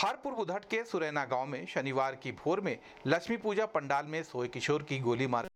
हारपुर बुधट के सुरैना गांव में शनिवार की भोर में लक्ष्मी पूजा पंडाल में सोए किशोर की गोली मार